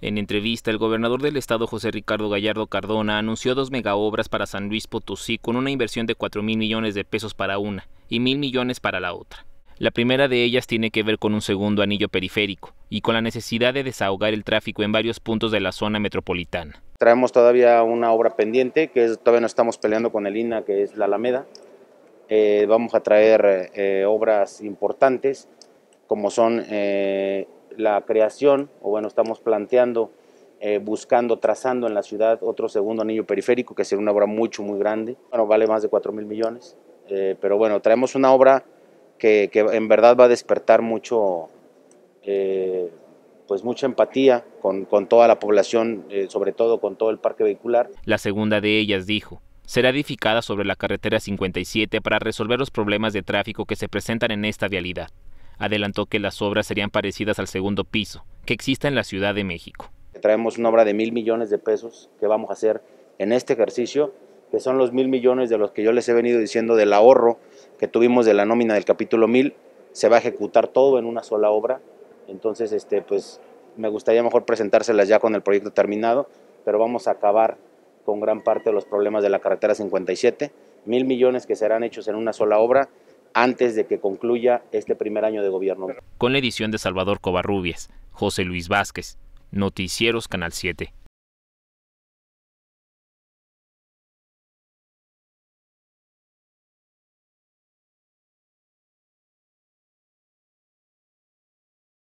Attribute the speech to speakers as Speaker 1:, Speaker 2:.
Speaker 1: En entrevista, el gobernador del estado José Ricardo Gallardo Cardona anunció dos megaobras para San Luis Potosí con una inversión de 4 mil millones de pesos para una y mil millones para la otra. La primera de ellas tiene que ver con un segundo anillo periférico y con la necesidad de desahogar el tráfico en varios puntos de la zona metropolitana.
Speaker 2: Traemos todavía una obra pendiente, que todavía no estamos peleando con el INA, que es la Alameda. Eh, vamos a traer eh, obras importantes, como son eh, la creación, o bueno, estamos planteando, eh, buscando, trazando en la ciudad otro segundo anillo periférico, que será una obra mucho, muy grande. Bueno, vale más de 4 mil millones, eh, pero bueno, traemos una obra que, en verdad va a despertar mucho, eh, pues mucha empatía con, con toda la población, sobre todo con todo el parque vehicular.
Speaker 1: La segunda de ellas dijo, será edificada sobre la carretera 57 para resolver los problemas de tráfico que se presentan en esta vialidad. Adelantó que las obras serían parecidas al segundo piso, que existe en la Ciudad de México.
Speaker 2: Traemos una obra de mil millones de pesos que vamos a hacer en este ejercicio, que son los mil millones de los que yo les he venido diciendo del ahorro que tuvimos de la nómina del capítulo mil, se va a ejecutar todo en una sola obra. Entonces, este, pues me gustaría mejor presentárselas ya con el proyecto terminado, pero vamos a acabar con gran parte de los problemas de la carretera 57, mil millones que serán hechos en una sola obra, antes de que concluya este primer año de gobierno.
Speaker 1: Con la edición de Salvador Covarrubias, José Luis Vázquez,
Speaker 2: Noticieros Canal 7.